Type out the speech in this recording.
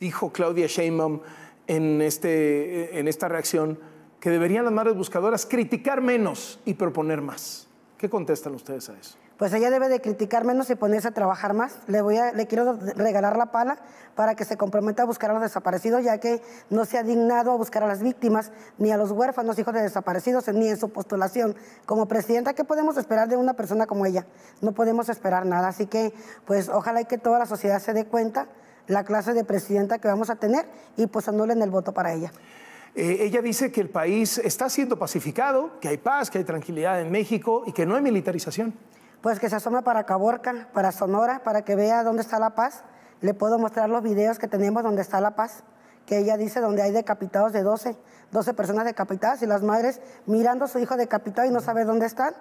dijo Claudia Sheinbaum en, este, en esta reacción que deberían las madres buscadoras criticar menos y proponer más. ¿Qué contestan ustedes a eso? pues ella debe de criticar menos y ponerse a trabajar más. Le, voy a, le quiero regalar la pala para que se comprometa a buscar a los desaparecidos, ya que no se ha dignado a buscar a las víctimas, ni a los huérfanos, hijos de desaparecidos, ni en su postulación. Como presidenta, ¿qué podemos esperar de una persona como ella? No podemos esperar nada. Así que, pues ojalá y que toda la sociedad se dé cuenta la clase de presidenta que vamos a tener y pues anulen el voto para ella. Eh, ella dice que el país está siendo pacificado, que hay paz, que hay tranquilidad en México y que no hay militarización pues que se asoma para Caborca, para Sonora, para que vea dónde está la paz. Le puedo mostrar los videos que tenemos donde está la paz, que ella dice donde hay decapitados de 12, 12 personas decapitadas y las madres mirando a su hijo decapitado y no saben dónde están.